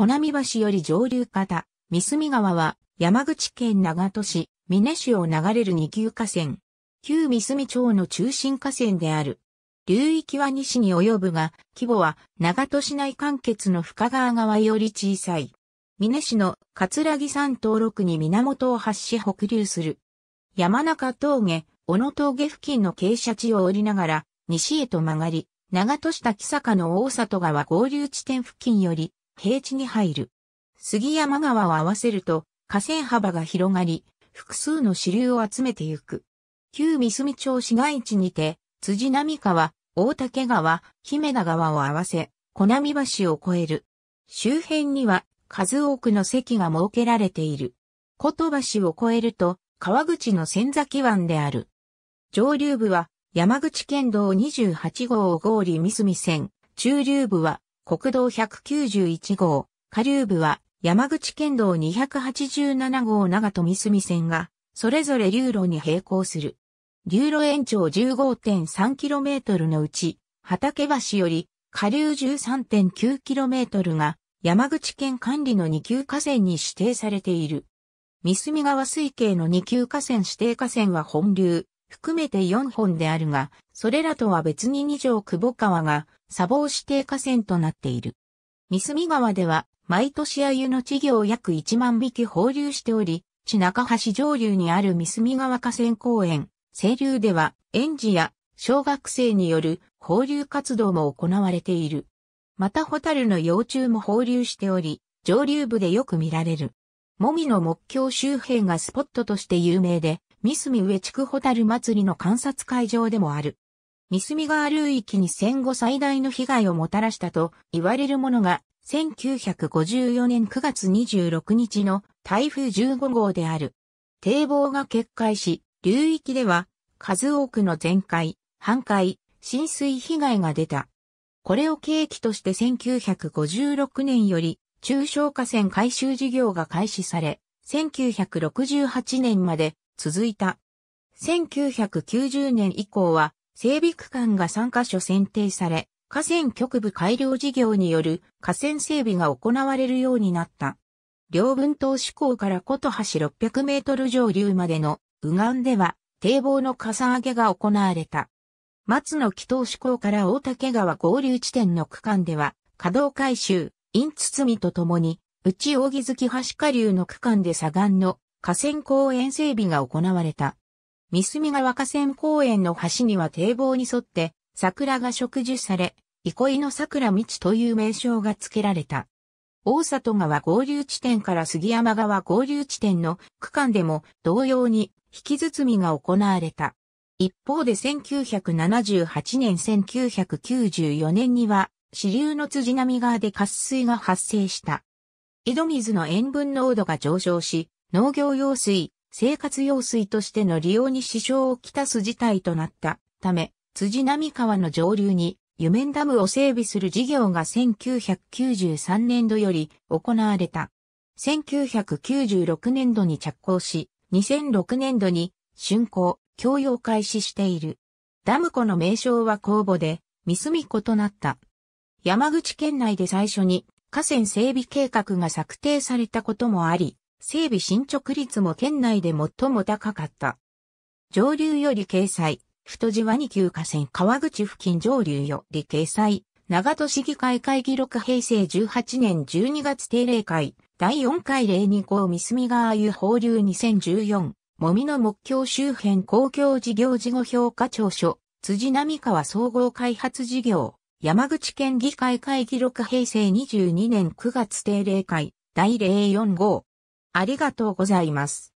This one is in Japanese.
小波橋より上流方、三隅川は山口県長門市、美祢市を流れる二級河川。旧三隅町の中心河川である。流域は西に及ぶが、規模は長門市内間欠の深川川より小さい。美祢市の葛城山登録に源を発し北流する。山中峠、小野峠付近の傾斜地を降りながら、西へと曲がり、長門市滝坂の大里川合流地点付近より、平地に入る。杉山川を合わせると、河川幅が広がり、複数の支流を集めてゆく。旧三角町市街地にて、辻波川、大竹川、姫田川を合わせ、小波橋を越える。周辺には、数多くの席が設けられている。琴橋を越えると、川口の千崎湾である。上流部は、山口県道28号を合理三隅線、中流部は、国道191号、下流部は山口県道287号長富住線が、それぞれ流路に並行する。流路延長 15.3km のうち、畑橋より下流 13.9km が山口県管理の二級河川に指定されている。三隅川水系の二級河川指定河川は本流、含めて4本であるが、それらとは別に2条久保川が砂防指定河川となっている。三隅川では、毎年鮎の稚魚を約1万匹放流しており、市中橋上流にある三隅川河川公園、清流では、園児や小学生による放流活動も行われている。またホタルの幼虫も放流しており、上流部でよく見られる。もみの木橋周辺がスポットとして有名で、三隅上地区ホタル祭りの観察会場でもある。三隅川流域に戦後最大の被害をもたらしたと言われるものが、1954年9月26日の台風15号である。堤防が決壊し、流域では数多くの全壊、半壊、浸水被害が出た。これを契機として1956年より中小河川改修事業が開始され、1968年まで続いた。1990年以降は、整備区間が3カ所選定され、河川局部改良事業による河川整備が行われるようになった。両分島市港から琴橋600メートル上流までの右岸では堤防のかさ上げが行われた。松野木島市港から大竹川合流地点の区間では稼働改修、イ包みとともに内扇月橋下流の区間で左岸の河川公園整備が行われた。三隅川河川公園の橋には堤防に沿って桜が植樹され、憩いの桜道という名称が付けられた。大里川合流地点から杉山川合流地点の区間でも同様に引き包みが行われた。一方で1978年1994年には支流の辻波川で渇水が発生した。井戸水の塩分濃度が上昇し、農業用水、生活用水としての利用に支障をきたす事態となったため、辻並川の上流に、湯面ダムを整備する事業が1993年度より行われた。1996年度に着工し、2006年度に竣工、供用開始している。ダム湖の名称は公募で、三隅湖となった。山口県内で最初に河川整備計画が策定されたこともあり、整備進捗率も県内で最も高かった。上流より掲載、太地は2級河川川口付近上流より掲載、長戸市議会会議録平成18年12月定例会、第4回02号三隅川湯放流2014、もみの木橋周辺公共事業事後評価調書、辻波川総合開発事業、山口県議会会議録平成22年9月定例会、第0 4号、ありがとうございます。